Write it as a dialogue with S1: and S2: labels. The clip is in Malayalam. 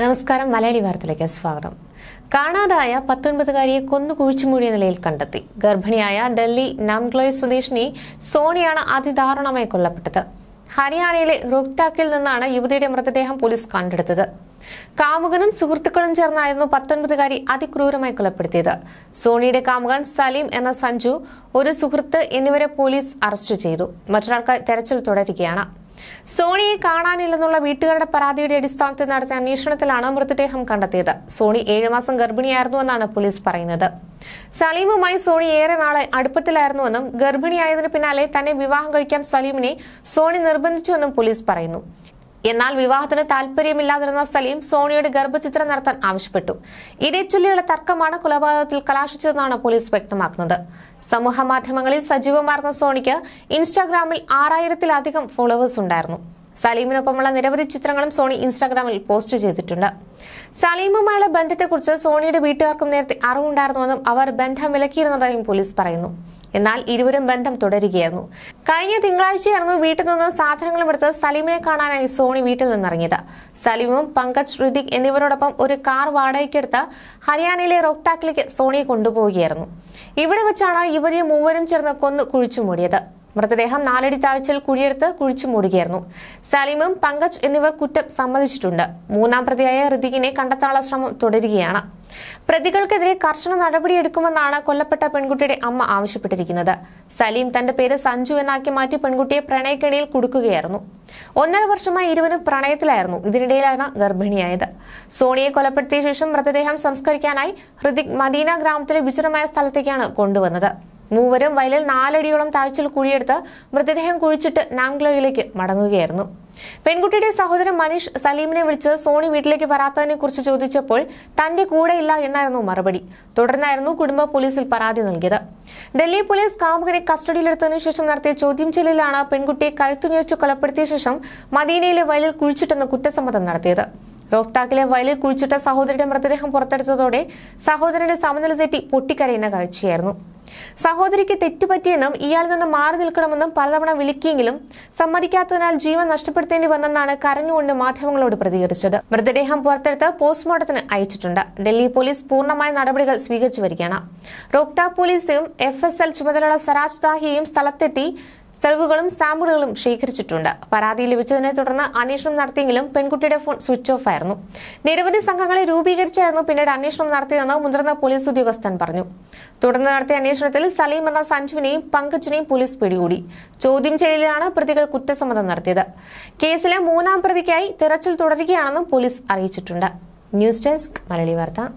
S1: നമസ്കാരം മലയാളി വാർത്തയിലേക്ക് സ്വാഗതം കാണാതായ പത്തൊൻപതുകാരിയെ കൊന്നു കുഴിച്ചുമൂടിയ നിലയിൽ കണ്ടെത്തി ഗർഭിണിയായ ഡൽഹി നാംഗ്ലോയ് സ്വദേശിനി സോണിയാണ് അതിദാരുണമായി കൊല്ലപ്പെട്ടത് ഹരിയാനയിലെ റോഹ്താക്കിൽ നിന്നാണ് യുവതിയുടെ മൃതദേഹം പോലീസ് കണ്ടെടുത്തത് കാമുകനും സുഹൃത്തുക്കളും ചേർന്നായിരുന്നു പത്തൊൻപതുകാരി അതിക്രൂരമായി കൊലപ്പെടുത്തിയത് സോണിയുടെ കാമുകൻ സലീം എന്ന സഞ്ജു ഒരു സുഹൃത്ത് എന്നിവരെ പോലീസ് അറസ്റ്റ് ചെയ്തു മറ്റൊരാൾക്ക് തെരച്ചിൽ തുടരുകയാണ് സോണിയെ കാണാനില്ലെന്നുള്ള വീട്ടുകാരുടെ പരാതിയുടെ അടിസ്ഥാനത്തിൽ നടത്തിയ അന്വേഷണത്തിലാണ് മൃതദേഹം കണ്ടെത്തിയത് സോണി ഏഴുമാസം ഗർഭിണിയായിരുന്നുവെന്നാണ് പോലീസ് പറയുന്നത് സലീമുമായി സോണി ഏറെ നാളെ അടുപ്പത്തിലായിരുന്നുവെന്നും ഗർഭിണിയായതിനു പിന്നാലെ തന്നെ വിവാഹം കഴിക്കാൻ സലീമിനെ സോണി നിർബന്ധിച്ചുവെന്നും പോലീസ് പറയുന്നു എന്നാൽ വിവാഹത്തിന് താല്പര്യമില്ലാതിരുന്ന സലീം സോണിയുടെ ഗർഭചിത്രം നടത്താൻ ആവശ്യപ്പെട്ടു ഇതേച്ചൊല്ലിയുള്ള തർക്കമാണ് കൊലപാതകത്തിൽ കലാശിച്ചതെന്നാണ് പോലീസ് വ്യക്തമാക്കുന്നത് സമൂഹ മാധ്യമങ്ങളിൽ സജീവമാർന്ന സോണിക്ക് ഇൻസ്റ്റാഗ്രാമിൽ ആറായിരത്തിലധികം ഫോളോവേഴ്സ് ഉണ്ടായിരുന്നു സലീമിനൊപ്പമുള്ള നിരവധി ചിത്രങ്ങളും സോണി ഇൻസ്റ്റാഗ്രാമിൽ പോസ്റ്റ് ചെയ്തിട്ടുണ്ട് സലീമുമായുള്ള ബന്ധത്തെക്കുറിച്ച് സോണിയുടെ വീട്ടുകാർക്കും നേരത്തെ അറിവുണ്ടായിരുന്നുവെന്നും അവർ ബന്ധം വിലക്കിയിരുന്നതായും പോലീസ് പറയുന്നു എന്നാൽ ഇരുവരും ബന്ധം തുടരുകയായിരുന്നു കഴിഞ്ഞ തിങ്കളാഴ്ചയായിരുന്നു വീട്ടിൽ നിന്ന് സാധനങ്ങളും എടുത്ത് സലീമിനെ കാണാനായി സോണി വീട്ടിൽ നിന്നിറങ്ങിയത് സലീമും പങ്കജ് ഋതിക് എന്നിവരോടൊപ്പം ഒരു കാർ വാടകയ്ക്കെടുത്ത് ഹരിയാനയിലെ റോക്ടാക്കിലേക്ക് സോണിയെ കൊണ്ടുപോവുകയായിരുന്നു ഇവിടെ വെച്ചാണ് ഇവരെ മൂവരും ചേർന്ന് കൊന്നു കുഴിച്ചു മൂടിയത് മൃതദേഹം നാലടി താഴ്ചയിൽ കുഴിയെടുത്ത് കുഴിച്ചു മൂടുകയായിരുന്നു സലീമും പങ്കജ് എന്നിവർ കുറ്റം സമ്മതിച്ചിട്ടുണ്ട് മൂന്നാം പ്രതിയായ ഋതികിനെ കണ്ടെത്താനുള്ള ശ്രമം തുടരുകയാണ് പ്രതികൾക്കെതിരെ കർശന നടപടിയെടുക്കുമെന്നാണ് കൊല്ലപ്പെട്ട പെൺകുട്ടിയുടെ അമ്മ ആവശ്യപ്പെട്ടിരിക്കുന്നത് സലീം തന്റെ പേര് സഞ്ജു എന്നാക്കി മാറ്റി പെൺകുട്ടിയെ പ്രണയക്കെണിയിൽ കുടുക്കുകയായിരുന്നു ഒന്നര വർഷമായി ഇരുവരും പ്രണയത്തിലായിരുന്നു ഇതിനിടയിലാണ് ഗർഭിണിയായത് സോണിയെ കൊലപ്പെടുത്തിയ ശേഷം മൃതദേഹം സംസ്കരിക്കാനായി ഹൃതിക് മദീന ഗ്രാമത്തിലെ വിചിരമായ സ്ഥലത്തേക്കാണ് കൊണ്ടുവന്നത് മൂവരും വയലിൽ നാലടിയോളം താഴ്ചയിൽ കുഴിയെടുത്ത് മൃതദേഹം കുഴിച്ചിട്ട് നാംഗ്ലോയിലേക്ക് മടങ്ങുകയായിരുന്നു പെൺകുട്ടിയുടെ സഹോദരൻ മനീഷ് സലീമിനെ വിളിച്ച് സോണി വീട്ടിലേക്ക് വരാത്തതിനെ കുറിച്ച് ചോദിച്ചപ്പോൾ തന്റെ ഇല്ല എന്നായിരുന്നു മറുപടി തുടർന്നായിരുന്നു കുടുംബ പോലീസിൽ പരാതി നൽകിയത് ഡൽഹി പോലീസ് കാമുകനെ കസ്റ്റഡിയിലെടുത്തതിനു ശേഷം നടത്തിയ ചോദ്യം ചെയ്യലിലാണ് പെൺകുട്ടിയെ കഴുത്തുഞ്ഞിരിച്ചു കൊലപ്പെടുത്തിയ ശേഷം മദീനയിലെ വയലിൽ കുഴിച്ചിട്ടെന്ന് കുറ്റസമ്മതം നടത്തിയത് ലോക്താക്കിലെ വയലിൽ കുഴിച്ചിട്ട സഹോദരിയുടെ മൃതദേഹം പുറത്തെടുത്തതോടെ സഹോദരന്റെ സമനില തെറ്റി പൊട്ടിക്കരയുന്ന കാഴ്ചയായിരുന്നു സഹോദരിക്ക് തെറ്റുപറ്റിയെന്നും ഇയാൾ നിന്ന് മാറി നിൽക്കണമെന്നും പലതവണ വിളിക്കിയെങ്കിലും സമ്മതിക്കാത്തതിനാൽ ജീവൻ നഷ്ടപ്പെടുത്തേണ്ടി വന്നെന്നാണ് കരഞ്ഞുകൊണ്ട് മാധ്യമങ്ങളോട് പ്രതികരിച്ചത് മൃതദേഹം പുറത്തെടുത്ത് പോസ്റ്റ്മോർട്ടത്തിന് അയച്ചിട്ടുണ്ട് ഡൽഹി പോലീസ് പൂർണ്ണമായ നടപടികൾ സ്വീകരിച്ചു വരികയാണ് റോക്ട പോലീസും എഫ് എസ് എൽ ചുമതലയുള്ള സരാജ് ദാഹിയെയും സ്ഥലത്തെത്തി തെളിവുകളും സാമ്പിളുകളും ശേഖരിച്ചിട്ടുണ്ട് പരാതി ലഭിച്ചതിനെ തുടർന്ന് അന്വേഷണം നടത്തിയെങ്കിലും പെൺകുട്ടിയുടെ ഫോൺ സ്വിച്ച് ഓഫ് ആയിരുന്നു നിരവധി സംഘങ്ങളെ രൂപീകരിച്ചായിരുന്നു പിന്നീട് അന്വേഷണം നടത്തിയതെന്ന് മുതിർന്ന പോലീസ് ഉദ്യോഗസ്ഥൻ പറഞ്ഞു തുടർന്ന് നടത്തിയ അന്വേഷണത്തിൽ സലീം എന്ന സഞ്ജുവിനെയും പങ്കജിനെയും പോലീസ് പിടികൂടി ചോദ്യം ചെയ്യലിലാണ് പ്രതികൾ കുറ്റസമ്മതം നടത്തിയത് കേസിലെ മൂന്നാം പ്രതിക്കായി തിരച്ചിൽ തുടരുകയാണെന്നും പോലീസ് അറിയിച്ചിട്ടുണ്ട് ന്യൂസ് ഡെസ്ക് മലയാളി വാർത്ത